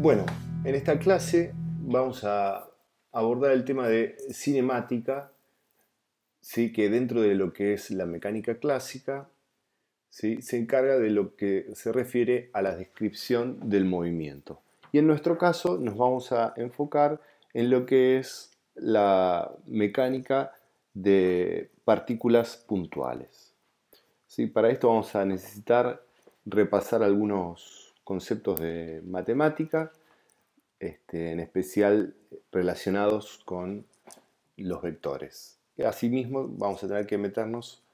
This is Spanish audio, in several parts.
Bueno, en esta clase vamos a abordar el tema de cinemática, ¿sí? que dentro de lo que es la mecánica clásica, se encarga de lo que se refiere a la descripción del movimiento. Y en nuestro caso nos vamos a enfocar en lo que es la mecánica de partículas puntuales. ¿Sí? Para esto vamos a necesitar repasar algunos conceptos de matemática, este, en especial relacionados con los vectores. Asimismo, vamos a tener que meternos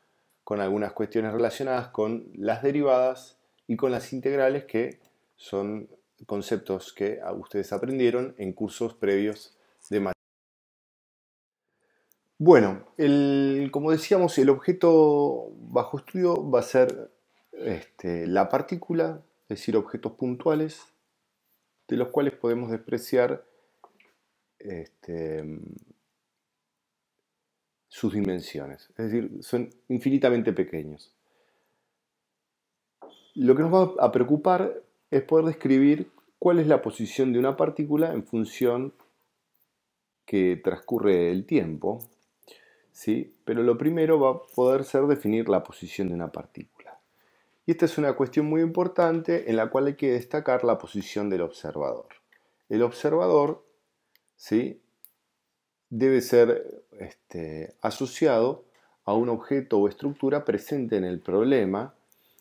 con algunas cuestiones relacionadas con las derivadas y con las integrales que son conceptos que ustedes aprendieron en cursos previos de matemática. Bueno, como decíamos, el objeto bajo estudio va a ser este, la partícula es decir, objetos puntuales de los cuales podemos despreciar este, sus dimensiones, es decir, son infinitamente pequeños. Lo que nos va a preocupar es poder describir cuál es la posición de una partícula en función que transcurre el tiempo, ¿sí? pero lo primero va a poder ser definir la posición de una partícula. Y esta es una cuestión muy importante en la cual hay que destacar la posición del observador. El observador ¿sí? debe ser este, asociado a un objeto o estructura presente en el problema,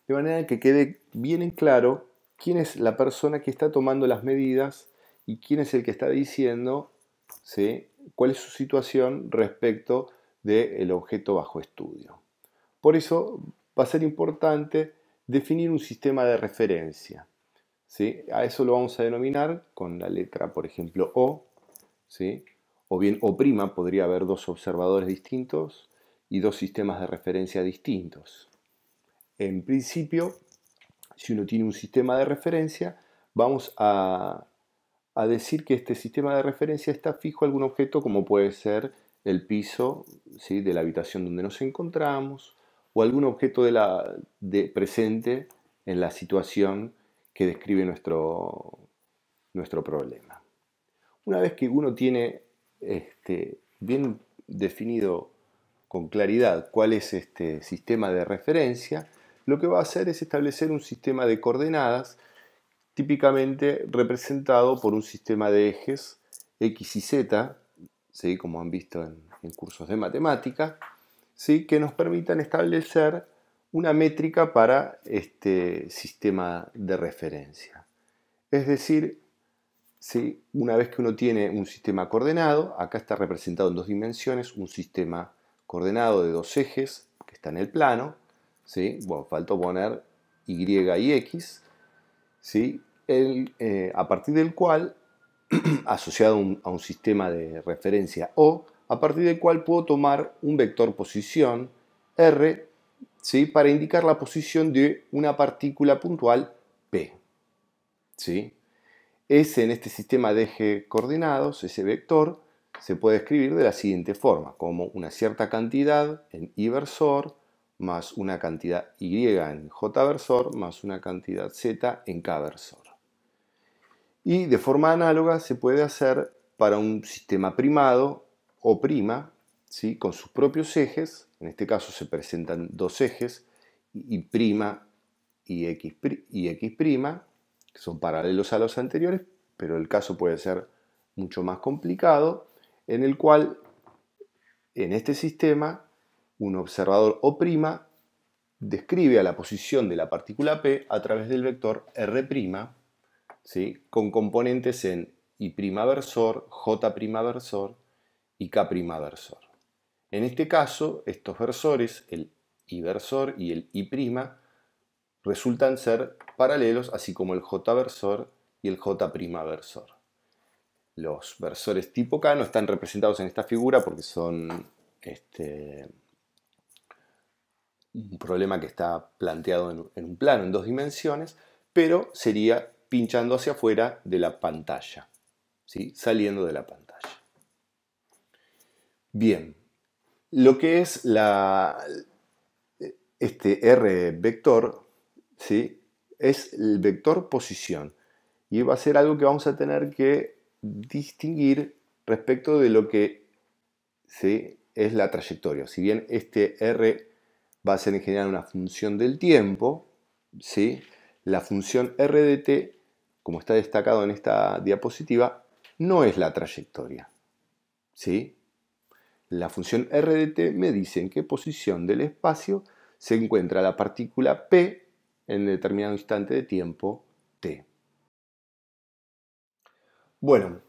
de manera que quede bien en claro quién es la persona que está tomando las medidas y quién es el que está diciendo cuál es su situación respecto del objeto bajo estudio. Por eso va a ser importante definir un sistema de referencia. ¿sí? A eso lo vamos a denominar con la letra, por ejemplo, O. O bien O' podría haber dos observadores distintos y dos sistemas de referencia distintos. En principio, si uno tiene un sistema de referencia, vamos a, a decir que este sistema de referencia está fijo a algún objeto como puede ser el piso ¿sí? de la habitación donde nos encontramos, o algún objeto de presente en la situación que describe nuestro, nuestro problema. Una vez que uno tiene este, bien definido con claridad cuál es este sistema de referencia, lo que va a hacer es establecer un sistema de coordenadas típicamente representado por un sistema de ejes X y Z, como han visto en, en cursos de matemática, ¿sí? que nos permitan establecer una métrica para este sistema de referencia. Es decir, si una vez que uno tiene un sistema coordenado, acá está representado en dos dimensiones, un sistema coordenado de dos ejes que está en el plano, ¿sí? bueno, faltó poner Y y X, El, eh, a partir del cual, asociado a un sistema de referencia O, a partir del cual puedo tomar un vector posición R ¿sí? para indicar la posición de una partícula puntual P. ¿sí? Ese en este sistema de eje coordenados, ese vector, se puede escribir de la siguiente forma, como una cierta cantidad en I versor más una cantidad Y en J versor más una cantidad Z en K versor. Y de forma análoga se puede hacer para un sistema primado o prima, ¿sí? con sus propios ejes, en este caso se presentan dos ejes, y prima y x, prima, que son paralelos a los anteriores, pero el caso puede ser mucho más complicado, en el cual en este sistema un observador o prima describe a la posición de la partícula p a través del vector r', ¿sí? con componentes en y' versor, j' versor y K' versor. En este caso, estos versores, el I versor y el I', resultan ser paralelos, así como el J versor y el J' versor. Los versores tipo K no están representados en esta figura porque son este, un problema que está planteado en, un plano, en dos dimensiones, pero sería pinchando hacia afuera de la pantalla, ¿sí? saliendo de la pantalla. Bien, lo que es este R vector, ¿sí? es el vector posición. Y va a ser algo que vamos a tener que distinguir respecto de lo que es la trayectoria. Si bien este R va a ser en general una función del tiempo, ¿sí? la función R de t, como está destacado en esta diapositiva, no es la trayectoria. ¿sí? la función RDT me dice en qué posición del espacio se encuentra la partícula P en determinado instante de tiempo T. Bueno,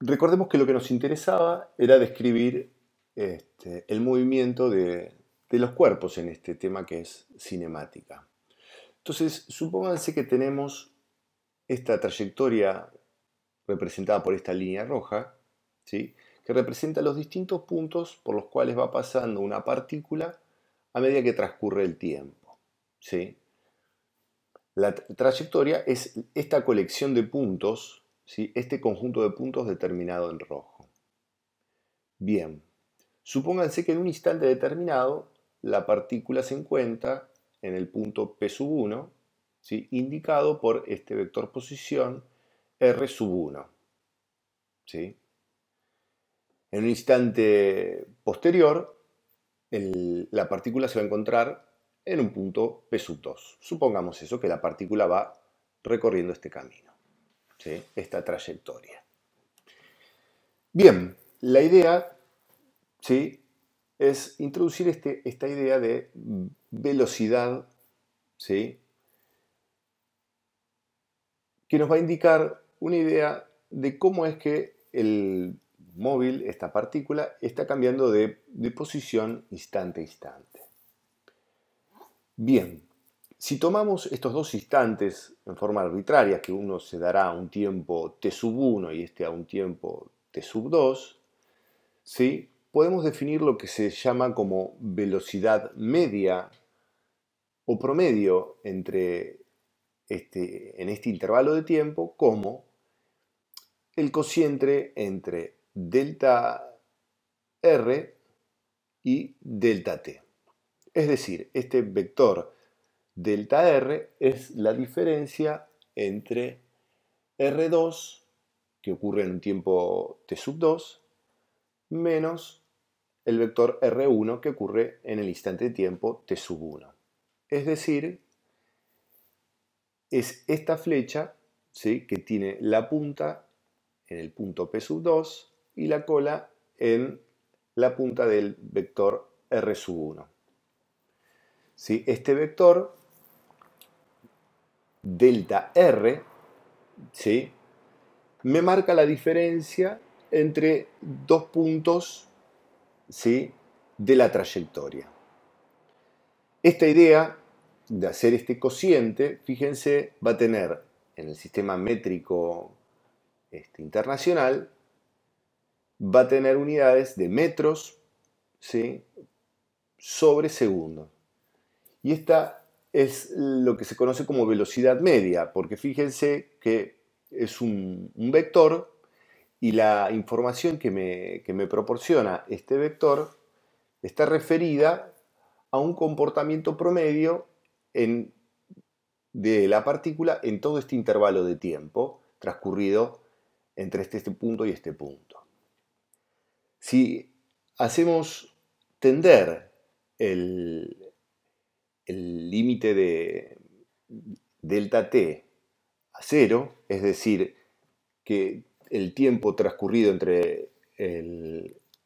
recordemos que lo que nos interesaba era describir este, el movimiento de, de los cuerpos en este tema que es cinemática. Entonces, supónganse que tenemos esta trayectoria representada por esta línea roja, ¿sí? que representa los distintos puntos por los cuales va pasando una partícula a medida que transcurre el tiempo. ¿sí? La trayectoria es esta colección de puntos, ¿sí? este conjunto de puntos determinado en rojo. Bien, supónganse que en un instante determinado la partícula se encuentra en el punto P1, ¿sí? indicado por este vector posición R1. ¿sí? En un instante posterior, la partícula se va a encontrar en un punto P 2. Supongamos eso, que la partícula va recorriendo este camino, ¿sí? esta trayectoria. Bien, la idea ¿sí? es introducir este, esta idea de velocidad ¿sí? que nos va a indicar una idea de cómo es que el móvil, esta partícula, está cambiando de, posición instante a instante. Bien, si tomamos estos dos instantes en forma arbitraria, que uno se dará a un tiempo t sub 1 y este a un tiempo t sub 2, ¿sí? podemos definir lo que se llama como velocidad media o promedio entre este, en este intervalo de tiempo como el cociente entre delta R y delta T. Es decir, este vector delta R es la diferencia entre R2, que ocurre en un tiempo T sub 2, menos el vector R1 que ocurre en el instante de tiempo T sub 1. Es decir, es esta flecha ¿sí? que tiene la punta en el punto P sub 2 y la cola en la punta del vector R 1. Este vector delta R ¿sí? me marca la diferencia entre dos puntos ¿sí? de la trayectoria. Esta idea de hacer este cociente, fíjense, va a tener en el sistema métrico este, internacional va a tener unidades de metros sobre segundo. Y esta es lo que se conoce como velocidad media, porque fíjense que es un, vector y la información que me, proporciona este vector está referida a un comportamiento promedio de la partícula en todo este intervalo de tiempo transcurrido entre este punto y este punto si hacemos tender el límite de delta t a cero, es decir, que el tiempo transcurrido entre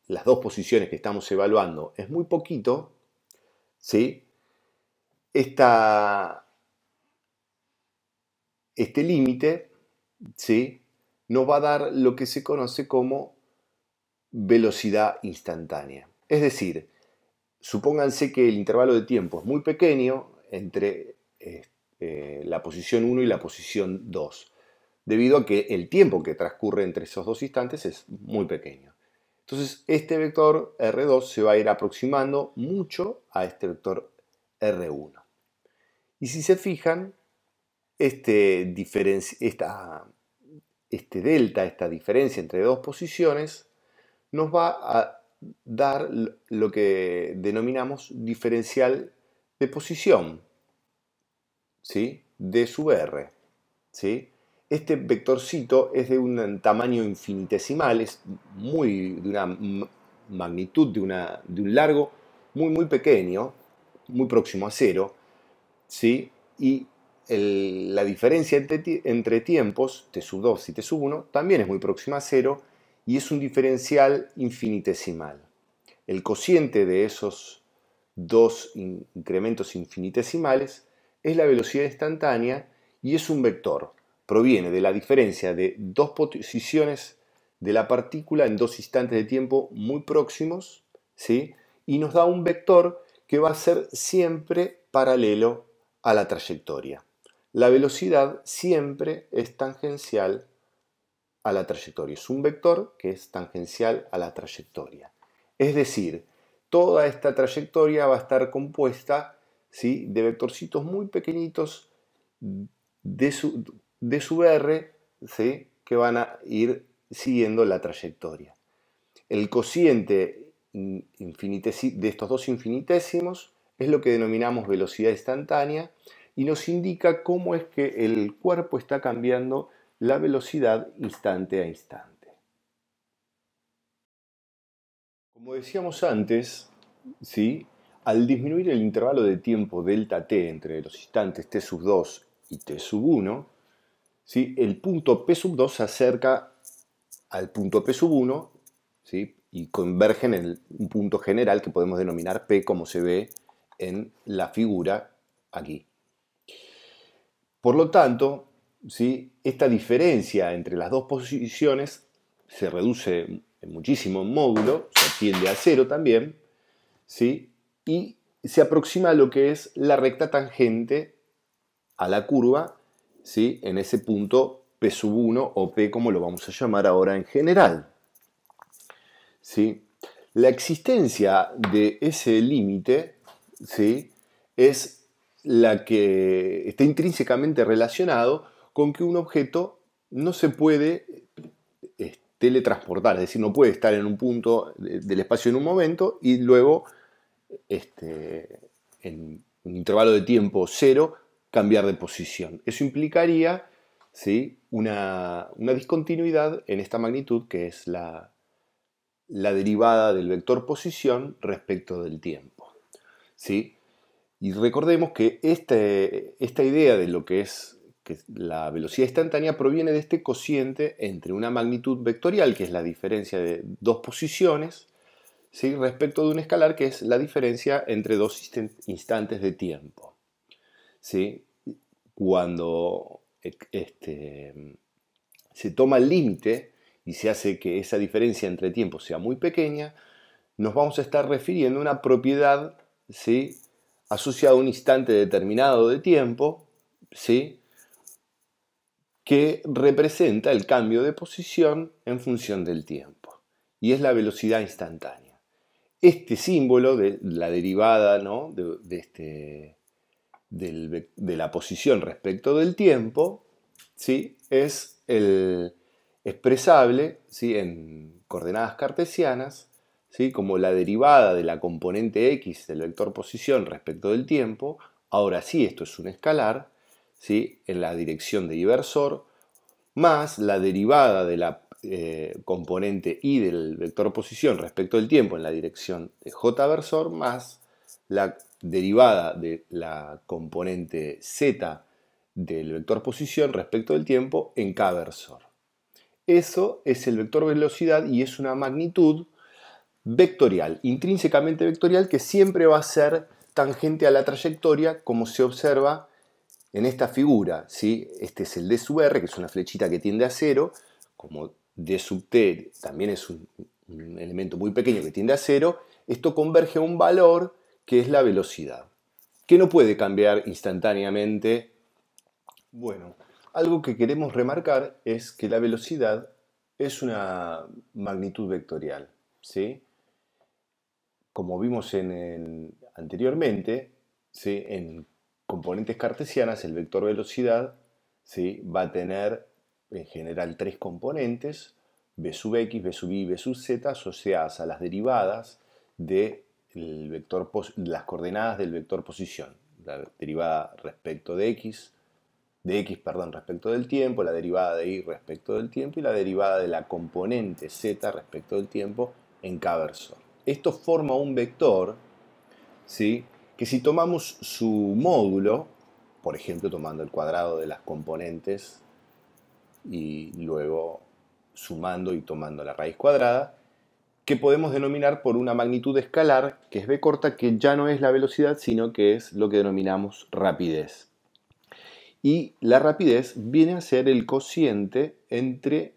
las dos posiciones que estamos evaluando es muy poquito, ¿sí? este límite ¿sí? nos va a dar lo que se conoce como velocidad instantánea. Es decir, supónganse que el intervalo de tiempo es muy pequeño entre este, la posición 1 y la posición 2, debido a que el tiempo que transcurre entre esos dos instantes es muy pequeño. Entonces, este vector R2 se va a ir aproximando mucho a este vector R1. Y si se fijan, este, este delta, esta diferencia entre dos posiciones, nos va a dar lo que denominamos diferencial de posición ¿sí? de sub r. Este vectorcito es de un tamaño infinitesimal, es muy de una magnitud, de, un largo muy, muy pequeño, muy próximo a cero. ¿sí? Y la diferencia entre, tiempos, t sub 2 y t sub 1, también es muy próxima a cero y es un diferencial infinitesimal. El cociente de esos dos incrementos infinitesimales es la velocidad instantánea y es un vector. Proviene de la diferencia de dos posiciones de la partícula en dos instantes de tiempo muy próximos, ¿sí? y nos da un vector que va a ser siempre paralelo a la trayectoria. La velocidad siempre es tangencial a la trayectoria. Es un vector que es tangencial a la trayectoria. Es decir, toda esta trayectoria va a estar compuesta ¿sí? de vectorcitos muy pequeñitos de su, de su R que van a ir siguiendo la trayectoria. El cociente de estos dos infinitésimos es lo que denominamos velocidad instantánea y nos indica cómo es que el cuerpo está cambiando la velocidad instante a instante. Como decíamos antes, ¿sí? al disminuir el intervalo de tiempo delta t entre los instantes t sub 2 y t sub 1, ¿sí? el punto p sub 2 se acerca al punto p sub 1 y convergen en un punto general que podemos denominar p como se ve en la figura aquí. Por lo tanto, esta diferencia entre las dos posiciones se reduce muchísimo en módulo, se tiende a cero también, y se aproxima a lo que es la recta tangente a la curva en ese punto P1 o P como lo vamos a llamar ahora en general. La existencia de ese límite es la que está intrínsecamente relacionado con que un objeto no se puede eh, teletransportar, es decir, no puede estar en un punto del espacio en un momento y luego este, en un intervalo de tiempo cero cambiar de posición. Eso implicaría ¿sí? una, discontinuidad en esta magnitud que es la, derivada del vector posición respecto del tiempo. ¿sí? Y recordemos que este, esta idea de lo que es que la velocidad instantánea proviene de este cociente entre una magnitud vectorial, que es la diferencia de dos posiciones, ¿sí? respecto de un escalar, que es la diferencia entre dos instantes de tiempo. Cuando este, se toma el límite y se hace que esa diferencia entre tiempos sea muy pequeña, nos vamos a estar refiriendo a una propiedad asociada a un instante determinado de tiempo, ¿sí? que representa el cambio de posición en función del tiempo, y es la velocidad instantánea. Este símbolo de la derivada ¿no? de, este, de, la posición respecto del tiempo ¿sí? es el expresable ¿sí? en coordenadas cartesianas ¿sí? como la derivada de la componente x del vector posición respecto del tiempo. Ahora sí, esto es un escalar en la dirección de inversor más la derivada de la eh, componente i del vector posición respecto del tiempo en la dirección de j versor más la derivada de la componente z del vector posición respecto del tiempo en k versor. Eso es el vector velocidad y es una magnitud vectorial, intrínsecamente vectorial, que siempre va a ser tangente a la trayectoria como se observa en esta figura, ¿sí? este es el D sub R, que es una flechita que tiende a cero, como D sub T también es un, elemento muy pequeño que tiende a cero, esto converge a un valor que es la velocidad, que no puede cambiar instantáneamente. Bueno, algo que queremos remarcar es que la velocidad es una magnitud vectorial, ¿sí? Como vimos en anteriormente, en componentes cartesianas, el vector velocidad ¿sí? va a tener en general tres componentes, v sub x, v sub y, v sub z, asociadas a las derivadas de el vector las coordenadas del vector posición, la derivada respecto de x, de x perdón, respecto del tiempo, la derivada de y respecto del tiempo y la derivada de la componente z respecto del tiempo en cada verso Esto forma un vector ¿sí? que si tomamos su módulo, por ejemplo tomando el cuadrado de las componentes y luego sumando y tomando la raíz cuadrada, que podemos denominar por una magnitud escalar, que es b corta, que ya no es la velocidad, sino que es lo que denominamos rapidez. Y la rapidez viene a ser el cociente entre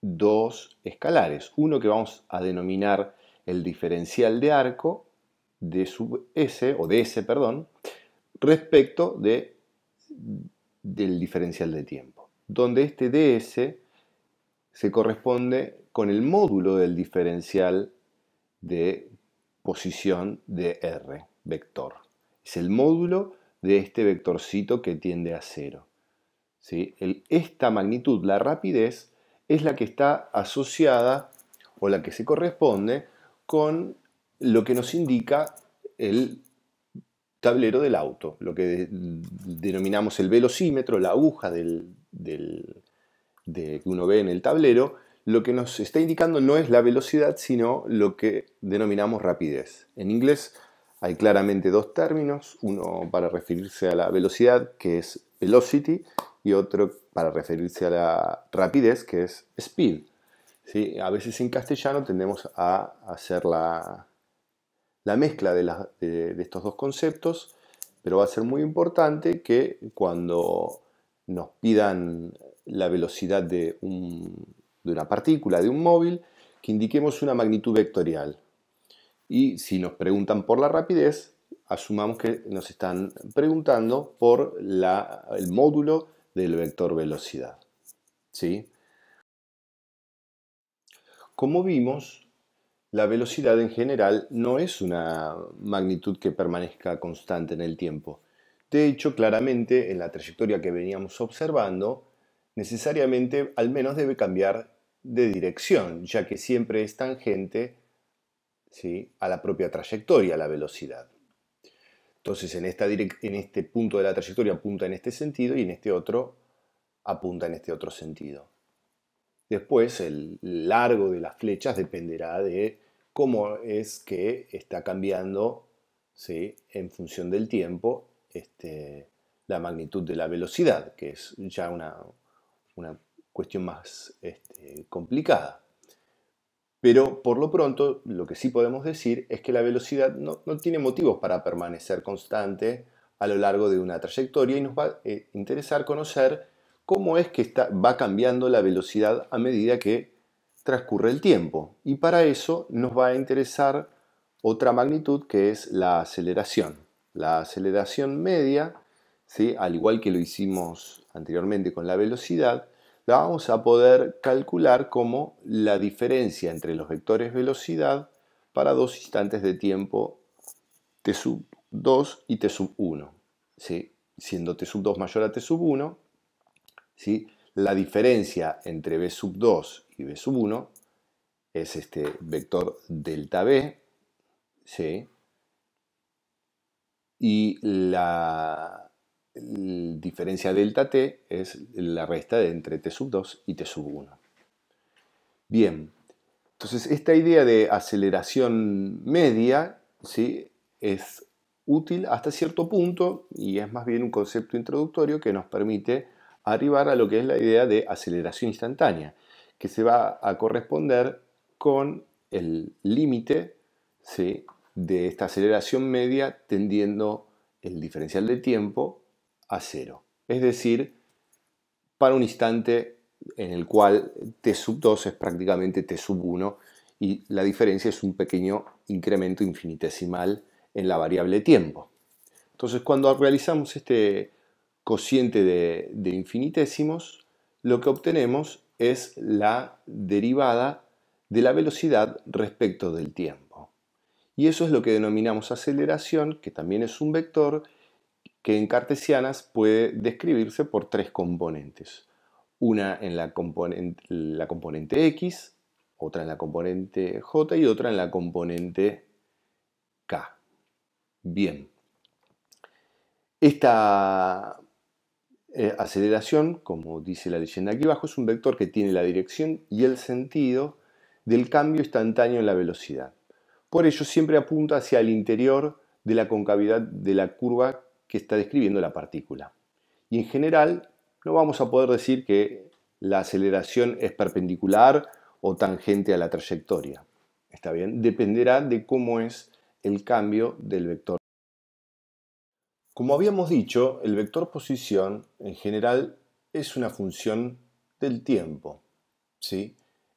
dos escalares, uno que vamos a denominar el diferencial de arco de sub S, o de perdón, respecto de, del diferencial de tiempo, donde este ds se corresponde con el módulo del diferencial de posición de r, vector. Es el módulo de este vectorcito que tiende a cero. ¿Sí? esta magnitud, la rapidez, es la que está asociada o la que se corresponde con lo que nos indica el tablero del auto, lo que denominamos el velocímetro, la aguja del, de, que uno ve en el tablero, lo que nos está indicando no es la velocidad, sino lo que denominamos rapidez. En inglés hay claramente dos términos, uno para referirse a la velocidad, que es velocity, y otro para referirse a la rapidez, que es speed. ¿Sí? A veces en castellano tendemos a hacer la, la mezcla de, estos dos conceptos, pero va a ser muy importante que cuando nos pidan la velocidad de, una partícula, de un móvil, que indiquemos una magnitud vectorial. Y si nos preguntan por la rapidez, asumamos que nos están preguntando por el módulo del vector velocidad. ¿Sí? Como vimos, la velocidad en general no es una magnitud que permanezca constante en el tiempo. De hecho, claramente, en la trayectoria que veníamos observando, necesariamente al menos debe cambiar de dirección, ya que siempre es tangente ¿sí? a la propia trayectoria, la velocidad. Entonces, en, esta en este punto de la trayectoria apunta en este sentido y en este otro apunta en este otro sentido. Después, el largo de las flechas dependerá de cómo es que está cambiando en función del tiempo este, la magnitud de la velocidad, que es ya una, cuestión más este, complicada. Pero por lo pronto, lo que sí podemos decir es que la velocidad no, no tiene motivos para permanecer constante a lo largo de una trayectoria y nos va a eh, interesar conocer cómo es que va cambiando la velocidad a medida que transcurre el tiempo. Y para eso nos va a interesar otra magnitud que es la aceleración. La aceleración media, al igual que lo hicimos anteriormente con la velocidad, la vamos a poder calcular como la diferencia entre los vectores velocidad para dos instantes de tiempo t sub 2 y t sub 1. ¿sí? Siendo t sub 2 mayor a t sub 1, la diferencia entre B sub 2 y B sub 1 es este vector delta B, y la, diferencia delta t es la resta entre t sub 2 y t sub 1. Bien, entonces esta idea de aceleración media ¿sí? es útil hasta cierto punto y es más bien un concepto introductorio que nos permite arribar a lo que es la idea de aceleración instantánea, que se va a corresponder con el límite de esta aceleración media tendiendo el diferencial de tiempo a cero. Es decir, para un instante en el cual t sub 2 es prácticamente t sub 1 y la diferencia es un pequeño incremento infinitesimal en la variable tiempo. Entonces, cuando realizamos este cociente de, infinitésimos, lo que obtenemos es la derivada de la velocidad respecto del tiempo. Y eso es lo que denominamos aceleración, que también es un vector que en cartesianas puede describirse por tres componentes. Una en la componente, la componente x, otra en la componente j y otra en la componente k. Bien. Esta eh, aceleración, como dice la leyenda aquí abajo, es un vector que tiene la dirección y el sentido del cambio instantáneo en la velocidad. Por ello siempre apunta hacia el interior de la concavidad de la curva que está describiendo la partícula. Y en general no vamos a poder decir que la aceleración es perpendicular o tangente a la trayectoria. ¿Está bien? Dependerá de cómo es el cambio del vector como habíamos dicho, el vector posición en general es una función del tiempo. ¿sí?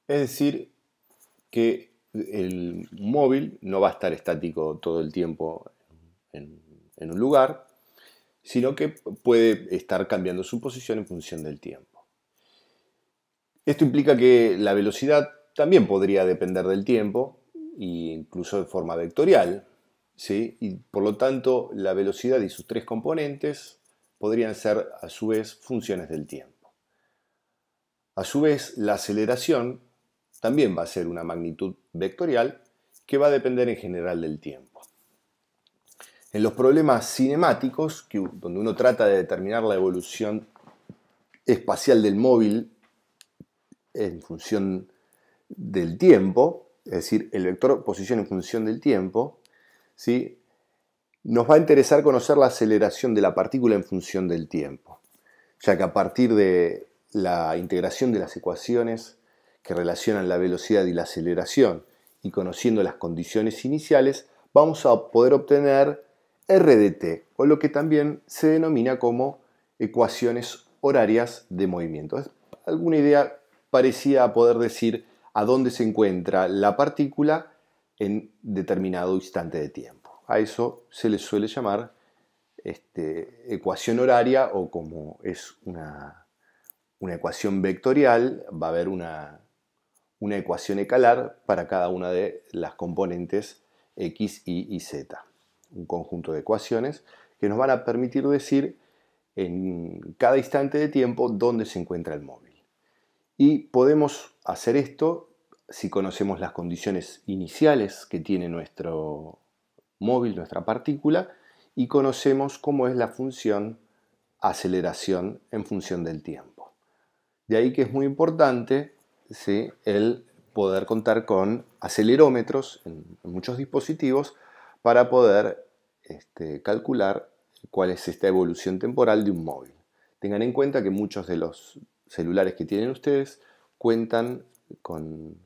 Es decir, que el móvil no va a estar estático todo el tiempo en, un lugar, sino que puede estar cambiando su posición en función del tiempo. Esto implica que la velocidad también podría depender del tiempo, e incluso de forma vectorial, y por lo tanto la velocidad y sus tres componentes podrían ser a su vez funciones del tiempo. A su vez, la aceleración también va a ser una magnitud vectorial que va a depender en general del tiempo. En los problemas cinemáticos, donde uno trata de determinar la evolución espacial del móvil en función del tiempo, es decir, el vector posición en función del tiempo, ¿sí? nos va a interesar conocer la aceleración de la partícula en función del tiempo, ya que a partir de la integración de las ecuaciones que relacionan la velocidad y la aceleración y conociendo las condiciones iniciales, vamos a poder obtener RDT, o lo que también se denomina como ecuaciones horarias de movimiento. alguna idea parecía poder decir a dónde se encuentra la partícula en determinado instante de tiempo. A eso se le suele llamar este, ecuación horaria o como es una, una, ecuación vectorial, va a haber una, una ecuación escalar para cada una de las componentes x, y y z. Un conjunto de ecuaciones que nos van a permitir decir en cada instante de tiempo dónde se encuentra el móvil. Y podemos hacer esto si conocemos las condiciones iniciales que tiene nuestro móvil, nuestra partícula, y conocemos cómo es la función aceleración en función del tiempo. De ahí que es muy importante el poder contar con acelerómetros en, muchos dispositivos para poder este, calcular cuál es esta evolución temporal de un móvil. Tengan en cuenta que muchos de los celulares que tienen ustedes cuentan con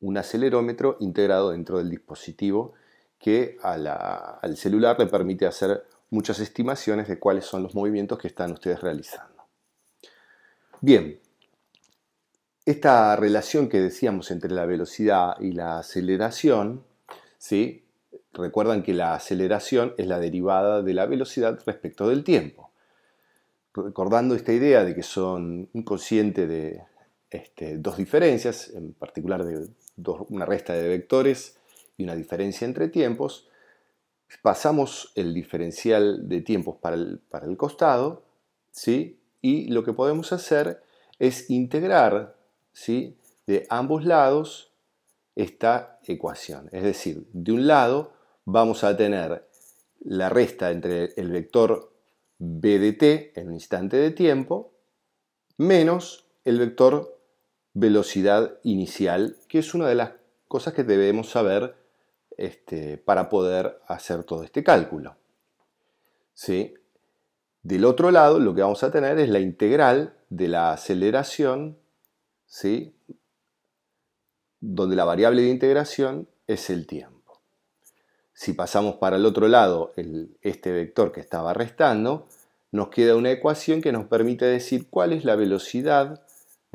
un acelerómetro integrado dentro del dispositivo que al celular le permite hacer muchas estimaciones de cuáles son los movimientos que están ustedes realizando. Bien, esta relación que decíamos entre la velocidad y la aceleración, ¿sí? recuerdan que la aceleración es la derivada de la velocidad respecto del tiempo. Recordando esta idea de que son un cociente de este, dos diferencias, en particular de una resta de vectores y una diferencia entre tiempos, pasamos el diferencial de tiempos para el, costado, ¿sí? y lo que podemos hacer es integrar ¿sí? de ambos lados esta ecuación. Es decir, de un lado vamos a tener la resta entre el vector b de t en un instante de tiempo, menos el vector velocidad inicial, que es una de las cosas que debemos saber este, para poder hacer todo este cálculo. Del otro lado, lo que vamos a tener es la integral de la aceleración, ¿sí? donde la variable de integración es el tiempo. Si pasamos para el otro lado este vector que estaba restando, nos queda una ecuación que nos permite decir cuál es la velocidad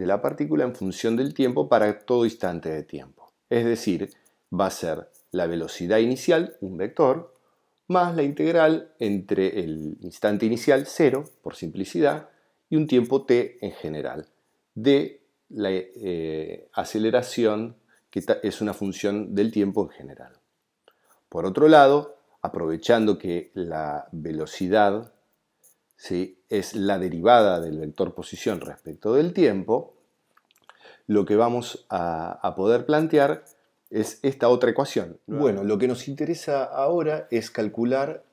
de la partícula en función del tiempo para todo instante de tiempo. Es decir, va a ser la velocidad inicial, un vector, más la integral entre el instante inicial 0, por simplicidad, y un tiempo t en general, de la eh, aceleración, que es una función del tiempo en general. Por otro lado, aprovechando que la velocidad si es la derivada del vector posición respecto del tiempo, lo que vamos a, poder plantear es esta otra ecuación. Bueno, lo que nos interesa ahora es calcular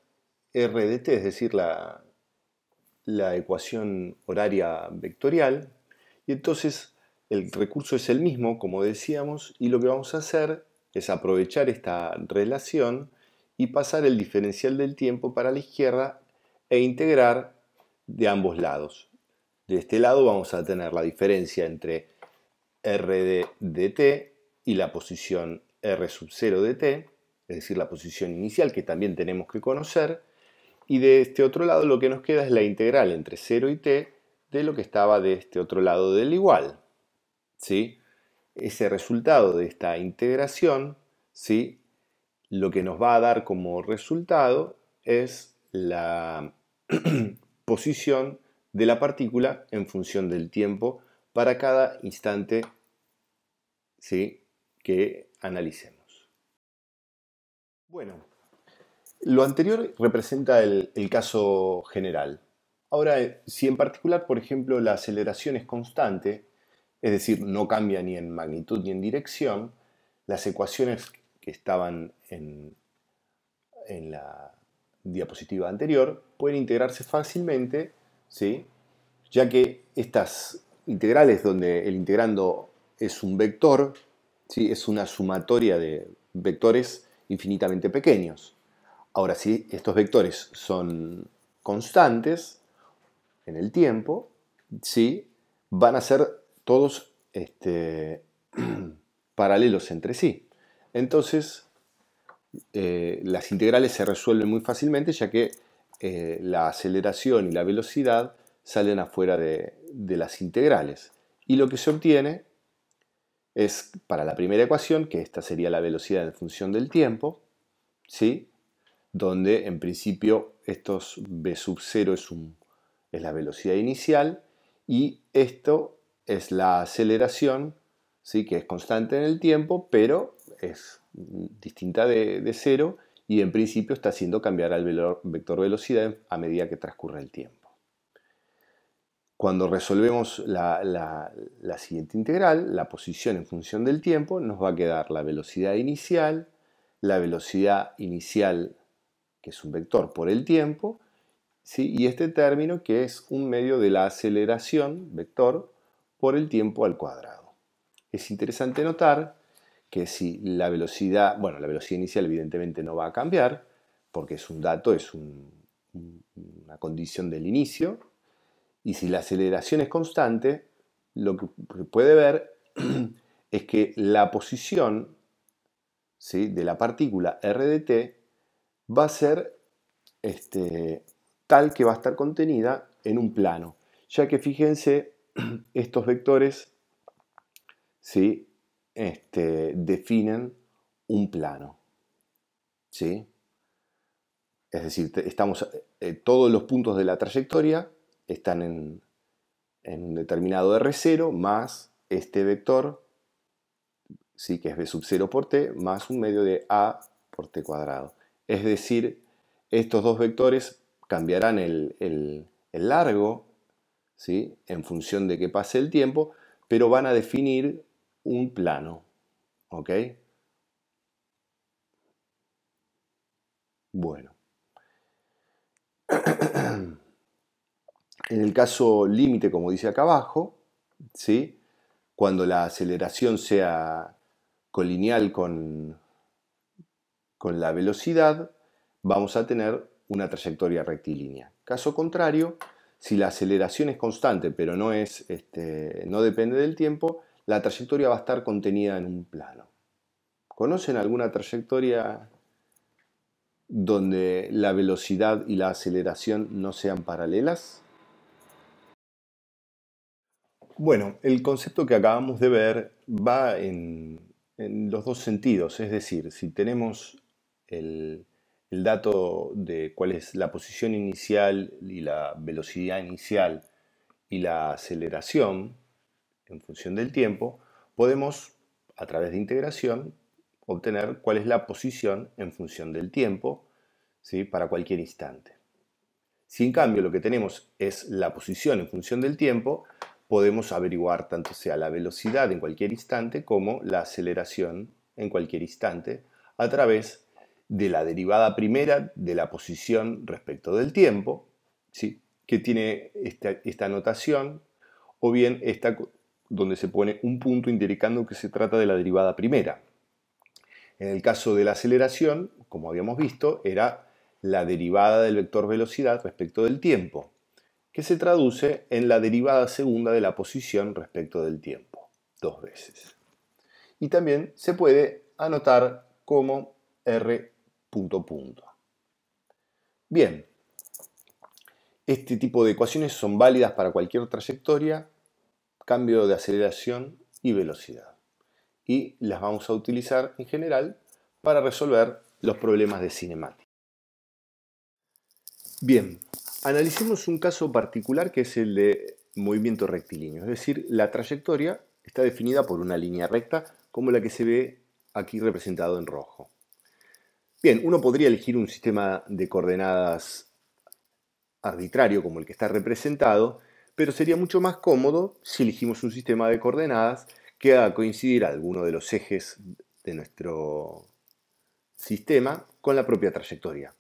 RDT, es decir, la, la ecuación horaria vectorial. Y entonces el recurso es el mismo, como decíamos, y lo que vamos a hacer es aprovechar esta relación y pasar el diferencial del tiempo para la izquierda e integrar de ambos lados. De este lado vamos a tener la diferencia entre rd de, t y la posición R sub 0 de t, es decir, la posición inicial que también tenemos que conocer, y de este otro lado lo que nos queda es la integral entre 0 y t de lo que estaba de este otro lado del igual. ¿sí? Ese resultado de esta integración, ¿sí? lo que nos va a dar como resultado es la posición de la partícula en función del tiempo para cada instante ¿sí? que analicemos. Bueno, lo anterior representa el, caso general. Ahora, eh, si en particular, por ejemplo, la aceleración es constante, es decir, no cambia ni en magnitud ni en dirección, las ecuaciones que estaban en, en la diapositiva anterior, pueden integrarse fácilmente, ¿sí? ya que estas integrales donde el integrando es un vector, ¿sí? es una sumatoria de vectores infinitamente pequeños. Ahora, si estos vectores son constantes en el tiempo, ¿sí? van a ser todos este, paralelos entre sí. Entonces, eh, las integrales se resuelven muy fácilmente ya que eh, la aceleración y la velocidad salen afuera de, las integrales. Y lo que se obtiene es para la primera ecuación, que esta sería la velocidad en función del tiempo, ¿sí? donde en principio estos b sub 0 es, la velocidad inicial y esto es la aceleración, ¿sí? que es constante en el tiempo, pero es distinta de, cero y en principio está haciendo cambiar al vector velocidad a medida que transcurre el tiempo. Cuando resolvemos la, la, siguiente integral, la posición en función del tiempo, nos va a quedar la velocidad inicial, la velocidad inicial, que es un vector por el tiempo, ¿sí? y este término que es un medio de la aceleración, vector, por el tiempo al cuadrado. Es interesante notar que si la velocidad, bueno, la velocidad inicial evidentemente no va a cambiar, porque es un dato, es una condición del inicio, y si la aceleración es constante, lo que puede ver es que la posición ¿sí? de la partícula RDT va a ser este, tal que va a estar contenida en un plano, ya que fíjense, estos vectores ¿sí? Este, definen un plano. ¿Sí? Es decir, estamos, eh, eh, todos los puntos de la trayectoria están en, un determinado R0 más este vector, ¿sí? que es B sub 0 por T, más un medio de A por T cuadrado. Es decir, estos dos vectores cambiarán el, el largo ¿sí? en función de que pase el tiempo, pero van a definir un plano. ¿Ok? Bueno. En el caso límite, como dice acá abajo, ¿sí? cuando la aceleración sea colineal con, con la velocidad, vamos a tener una trayectoria rectilínea. Caso contrario, si la aceleración es constante pero no, es, este, no depende del tiempo, la trayectoria va a estar contenida en un plano. ¿Conocen alguna trayectoria donde la velocidad y la aceleración no sean paralelas? Bueno, el concepto que acabamos de ver va en, los dos sentidos, es decir, si tenemos el dato de cuál es la posición inicial y la velocidad inicial y la aceleración, en función del tiempo, podemos, a través de integración, obtener cuál es la posición en función del tiempo ¿sí? para cualquier instante. Si en cambio lo que tenemos es la posición en función del tiempo, podemos averiguar tanto sea la velocidad en cualquier instante como la aceleración en cualquier instante a través de la derivada primera de la posición respecto del tiempo, ¿sí? que tiene esta, esta notación, o bien esta donde se pone un punto indicando que se trata de la derivada primera. En el caso de la aceleración, como habíamos visto, era la derivada del vector velocidad respecto del tiempo, que se traduce en la derivada segunda de la posición respecto del tiempo, dos veces. Y también se puede anotar como r punto punto. Bien, este tipo de ecuaciones son válidas para cualquier trayectoria cambio de aceleración y velocidad. Y las vamos a utilizar en general para resolver los problemas de cinemática. Bien, analicemos un caso particular que es el de movimiento rectilíneo, es decir, la trayectoria está definida por una línea recta como la que se ve aquí representado en rojo. Bien, uno podría elegir un sistema de coordenadas arbitrario como el que está representado pero sería mucho más cómodo si elegimos un sistema de coordenadas que haga coincidir alguno de los ejes de nuestro sistema con la propia trayectoria.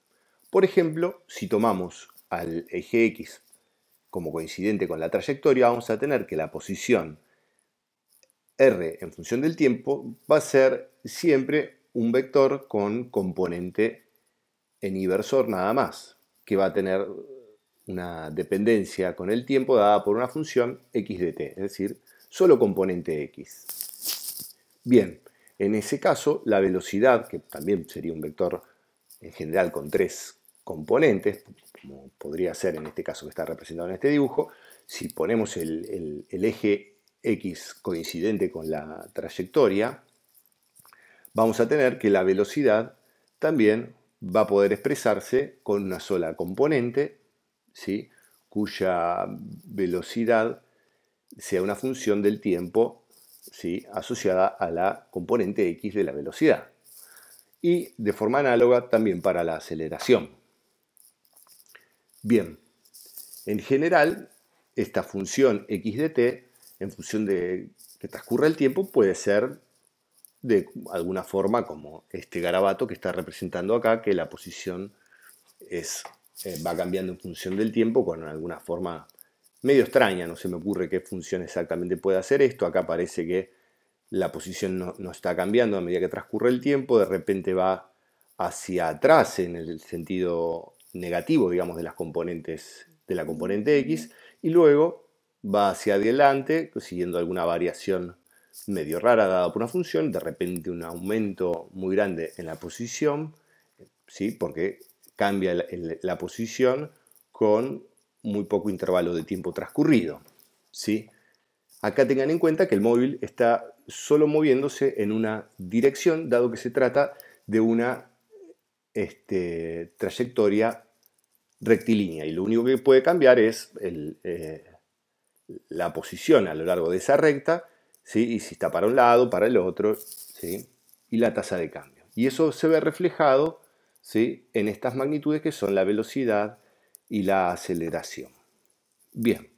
Por ejemplo, si tomamos al eje X como coincidente con la trayectoria, vamos a tener que la posición R en función del tiempo va a ser siempre un vector con componente en inversor nada más, que va a tener una dependencia con el tiempo dada por una función x de t, es decir, solo componente x. Bien, en ese caso la velocidad, que también sería un vector en general con tres componentes, como podría ser en este caso que está representado en este dibujo, si ponemos el, el eje x coincidente con la trayectoria, vamos a tener que la velocidad también va a poder expresarse con una sola componente cuya velocidad sea una función del tiempo ¿sí? asociada a la componente x de la velocidad. Y de forma análoga también para la aceleración. Bien, en general, esta función x de t, en función de que transcurra el tiempo, puede ser de alguna forma como este garabato que está representando acá, que la posición es eh, va cambiando en función del tiempo con alguna forma medio extraña, no se me ocurre qué función exactamente puede hacer esto, acá parece que la posición no, no está cambiando a medida que transcurre el tiempo, de repente va hacia atrás en el sentido negativo, digamos, de las componentes de la componente X, y luego va hacia adelante, siguiendo alguna variación medio rara dada por una función, de repente un aumento muy grande en la posición, ¿sí? porque cambia la, posición con muy poco intervalo de tiempo transcurrido. ¿sí? Acá tengan en cuenta que el móvil está solo moviéndose en una dirección, dado que se trata de una este, trayectoria rectilínea y lo único que puede cambiar es eh, la posición a lo largo de esa recta, ¿sí? y si está para un lado, para el otro, ¿sí? y la tasa de cambio. Y eso se ve reflejado en estas magnitudes que son la velocidad y la aceleración. Bien.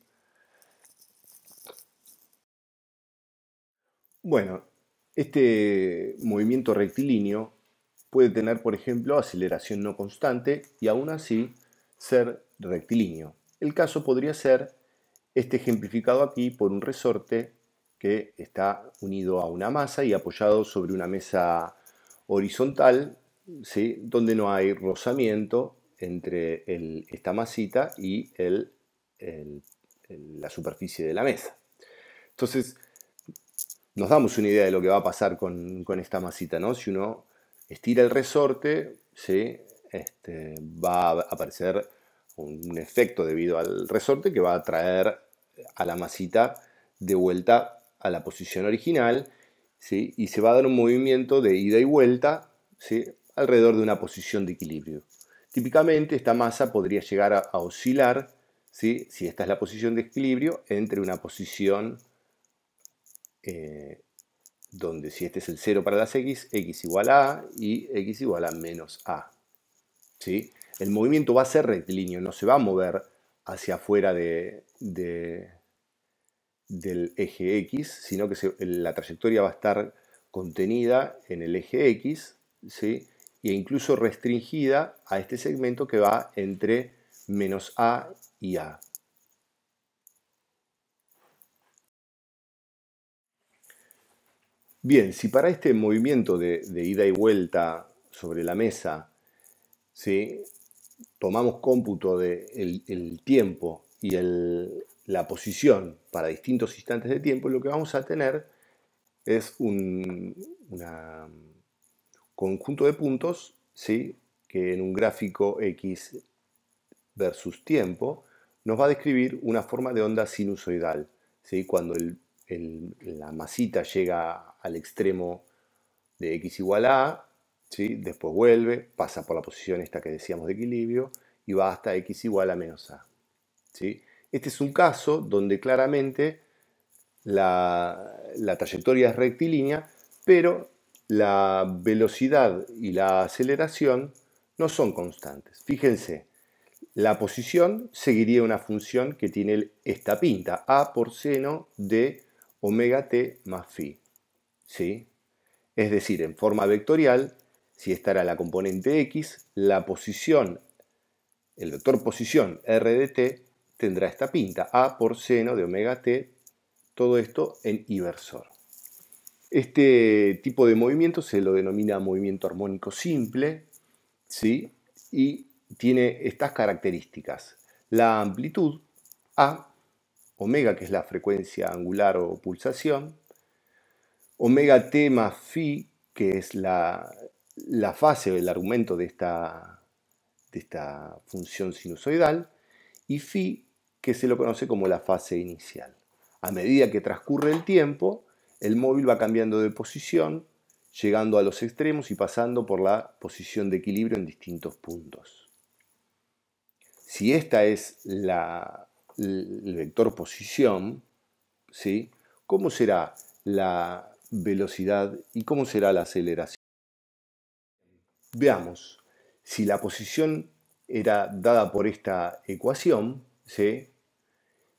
Bueno, este movimiento rectilíneo puede tener, por ejemplo, aceleración no constante y aún así ser rectilíneo. El caso podría ser este ejemplificado aquí por un resorte que está unido a una masa y apoyado sobre una mesa horizontal donde no hay rozamiento entre esta masita y la superficie de la mesa. Entonces, nos damos una idea de lo que va a pasar con, esta masita, ¿no? Si uno estira el resorte, este, va a aparecer un efecto debido al resorte que va a traer a la masita de vuelta a la posición original y se va a dar un movimiento de ida y vuelta ¿sí? alrededor de una posición de equilibrio. Típicamente esta masa podría llegar a, oscilar, ¿sí? si esta es la posición de equilibrio, entre una posición eh, donde si este es el 0 para las x, x igual a y x igual a menos a. ¿sí? El movimiento va a ser rectilíneo, no se va a mover hacia afuera de, del eje x, sino que la trayectoria va a estar contenida en el eje x, ¿sí? e incluso restringida a este segmento que va entre menos A y A. Bien, si para este movimiento de, ida y vuelta sobre la mesa si tomamos cómputo del de el, tiempo y la posición para distintos instantes de tiempo, lo que vamos a tener es un, una conjunto de puntos, ¿sí? que en un gráfico X versus tiempo, nos va a describir una forma de onda sinusoidal. ¿sí? Cuando la masita llega al extremo de X igual a, ¿sí? después vuelve, pasa por la posición esta que decíamos de equilibrio y va hasta X igual a menos A. ¿sí? Este es un caso donde claramente la trayectoria es rectilínea, pero la velocidad y la aceleración no son constantes. Fíjense, la posición seguiría una función que tiene esta pinta, a por seno de omega t más phi. Es decir, en forma vectorial, si esta era la componente x, la posición, el vector posición r de t tendrá esta pinta, a por seno de omega t, todo esto en inversor. Este tipo de movimiento se lo denomina movimiento armónico simple, Y tiene estas características. La amplitud A, omega, que es la frecuencia angular o pulsación, omega t más phi, que es la, la fase o el argumento de esta, de esta función sinusoidal, y phi, que se lo conoce como la fase inicial. A medida que transcurre el tiempo, el móvil va cambiando de posición, llegando a los extremos y pasando por la posición de equilibrio en distintos puntos. Si esta es la, el vector posición, ¿sí? ¿cómo será la velocidad y cómo será la aceleración? Veamos, si la posición era dada por esta ecuación, ¿sí?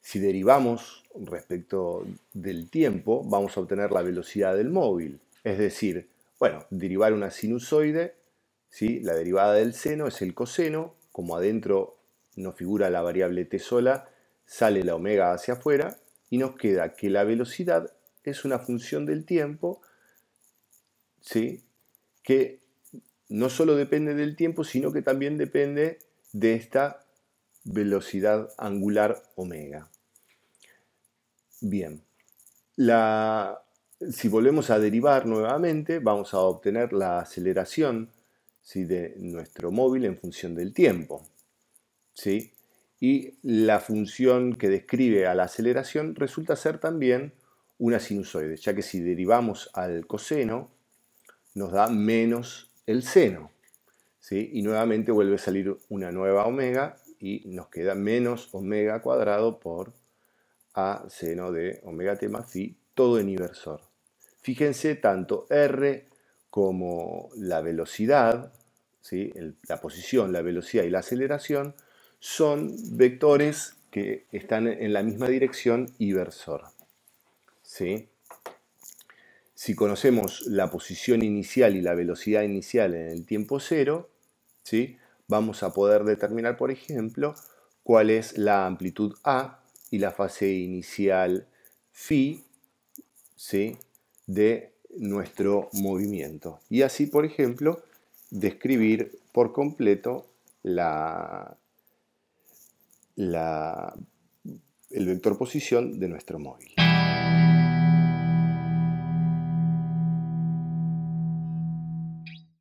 Si derivamos respecto del tiempo, vamos a obtener la velocidad del móvil. Es decir, bueno, derivar una sinusoide, ¿sí? la derivada del seno es el coseno, como adentro no figura la variable t sola, sale la omega hacia afuera y nos queda que la velocidad es una función del tiempo que no solo depende del tiempo, sino que también depende de esta velocidad angular omega. Bien, la, si volvemos a derivar nuevamente, vamos a obtener la aceleración si de nuestro móvil en función del tiempo. Y la función que describe a la aceleración resulta ser también una sinusoide, ya que si derivamos al coseno, nos da menos el seno. ¿sí? Y nuevamente vuelve a salir una nueva omega y nos queda menos omega cuadrado por a seno de omega t más phi, todo en inversor. Fíjense, tanto R como la velocidad, ¿sí? la posición, la velocidad y la aceleración, son vectores que están en la misma dirección inversor. Si conocemos la posición inicial y la velocidad inicial en el tiempo cero, ¿sí? vamos a poder determinar, por ejemplo, cuál es la amplitud A y la fase inicial phi de nuestro movimiento. Y así, por ejemplo, describir por completo el vector posición de nuestro móvil.